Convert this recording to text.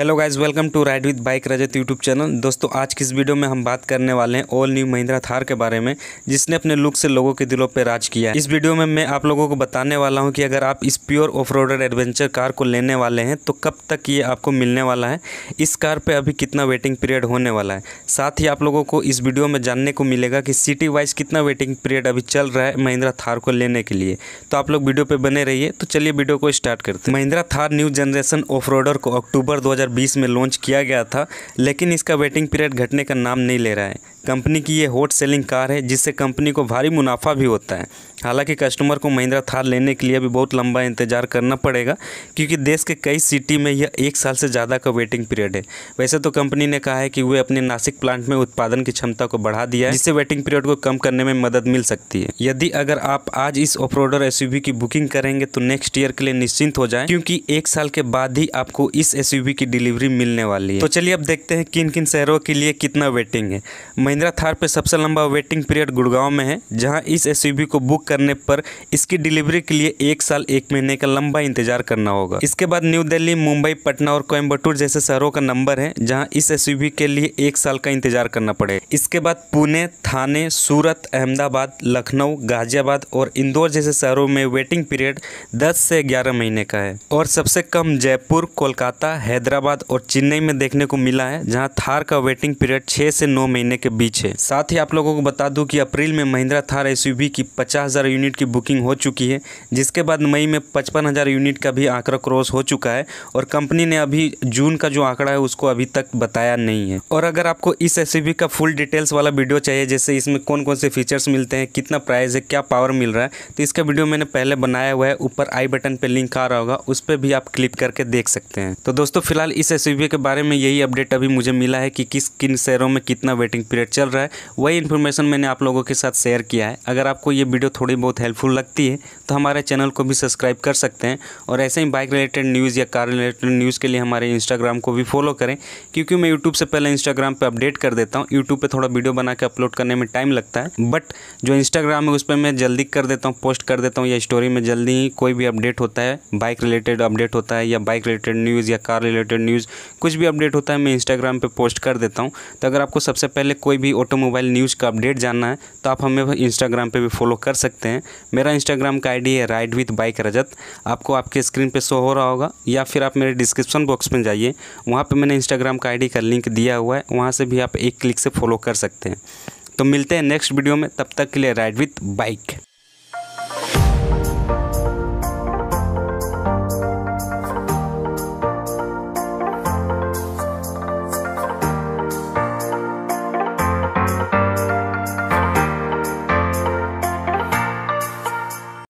hello guys welcome to ride with bike Rajat YouTube channel दोस्तों आज की इस वीडियो में हम बात करने वाले हैं ऑल न्यू महिंद्रा थार के बारे में जिसने अपने लुक से लोगों के दिलों पर राज किया इस वीडियो में मैं आप लोगों को बताने वाला हूं कि अगर आप इस pure off roader adventure car को लेने वाले हैं तो कब तक ये आपको मिलने वाला है इस कार पर अभी कितना वेटिंग पीरियड होने वाला है साथ ही आप लोगों को इस वीडियो में जानने को मिलेगा कि सिटी वाइज कितना वेटिंग पीरियड अभी चल रहा है महिंद्रा थार को लेने के लिए तो आप लोग वीडियो पर बने रहिए तो चलिए वीडियो को स्टार्ट करते हैं Mahindra Thar new generation off roader को अक्टूबर दो 2020 में लॉन्च किया गया था लेकिन इसका वेटिंग पीरियड घटने का नाम नहीं ले रहा है कंपनी की ये होट सेलिंग कार है जिससे कंपनी को भारी मुनाफा भी होता है हालांकि कस्टमर को महिंद्रा थार लेने के लिए भी बहुत लंबा इंतजार करना पड़ेगा क्योंकि देश के कई सिटी में यह एक साल से ज़्यादा का वेटिंग पीरियड है वैसे तो कंपनी ने कहा है कि वे अपने नासिक प्लांट में उत्पादन की क्षमता को बढ़ा दिया है जिससे वेटिंग पीरियड को कम करने में मदद मिल सकती है यदि अगर आप आज इस ऑफ एस की बुकिंग करेंगे तो नेक्स्ट ईयर के लिए निश्चिंत हो जाए क्योंकि एक साल के बाद ही आपको इस एस की डिलीवरी मिलने वाली है तो चलिए अब देखते हैं किन किन शहरों के लिए कितना वेटिंग है महिंद्रा थार पर सबसे लंबा वेटिंग पीरियड गुड़गांव में है जहां इस एसयूवी को बुक करने पर इसकी डिलीवरी के लिए एक साल एक महीने का लंबा इंतजार करना होगा इसके बाद न्यू दिल्ली मुंबई पटना और कोयम्बटूर जैसे शहरों का नंबर है जहाँ इस एस के लिए एक साल का इंतजार करना पड़ेगा इसके बाद पुणे थाने सूरत अहमदाबाद लखनऊ गाजियाबाद और इंदौर जैसे शहरों में वेटिंग पीरियड दस से ग्यारह महीने का है और सबसे कम जयपुर कोलकाता हैदराबाद और चेन्नई में देखने को मिला है जहाँ थार का वेटिंग पीरियड छः से नौ महीने के बीच है साथ ही आप लोगों को बता दूं कि अप्रैल में महिंद्रा थार एस की पचास हज़ार यूनिट की बुकिंग हो चुकी है जिसके बाद मई में पचपन हज़ार यूनिट का भी आंकड़ा क्रॉस हो चुका है और कंपनी ने अभी जून का जो आंकड़ा है उसको अभी तक बताया नहीं है और अगर आपको इस एस का फुल डिटेल्स वाला वीडियो चाहिए जैसे इसमें कौन कौन से फीचर्स मिलते हैं कितना प्राइस है क्या पावर मिल रहा है तो इसका वीडियो मैंने पहले बनाया हुआ है ऊपर आई बटन पर लिंक आ रहा होगा उस पर भी आप क्लिक करके देख सकते हैं तो दोस्तों फिलहाल इस एस के बारे में यही अपडेट अभी मुझे मिला है कि किस किन शहरों में कितना वेटिंग पीरियड प्रोजेक्ट चल रहा है वही इन्फॉर्मेशन मैंने आप लोगों के साथ शेयर किया है अगर आपको ये वीडियो थोड़ी बहुत हेल्पफुल लगती है तो हमारे चैनल को भी सब्सक्राइब कर सकते हैं और ऐसे ही बाइक रिलेटेड न्यूज़ या कार रिलेटेड न्यूज़ के लिए हमारे इंस्टाग्राम को भी फॉलो करें क्योंकि मैं यूट्यूब से पहले इंस्टाग्राम पर अपडेट कर देता हूँ यूट्यूब पर थोड़ा वीडियो बना के अपलोड करने में टाइम लगता है बट जो इंस्टाग्राम है उस पर मैं जल्दी कर देता हूँ पोस्ट कर देता हूँ या स्टोरी में जल्दी ही कोई भी अपडेट होता है बाइक रिलेटेड अपडेट होता है या बाइक रिलेटेड न्यूज़ या कार रिलेटेड न्यूज़ कुछ भी अपडेट होता है मैं इंस्टाग्राम पर पोस्ट कर देता हूँ तो अगर आपको सबसे पहले कोई भी ऑटोमोबाइल न्यूज़ का अपडेट जानना है तो आप हमें इंस्टाग्राम पे भी फॉलो कर सकते हैं मेरा इंस्टाग्राम का आईडी है राइड विथ बाइक रजत आपको आपके स्क्रीन पे शो हो रहा होगा या फिर आप मेरे डिस्क्रिप्शन बॉक्स में जाइए वहाँ पर मैंने इंस्टाग्राम का आई का लिंक दिया हुआ है वहाँ से भी आप एक क्लिक से फॉलो कर सकते हैं तो मिलते हैं नेक्स्ट वीडियो में तब तक के लिए राइड विथ बाइक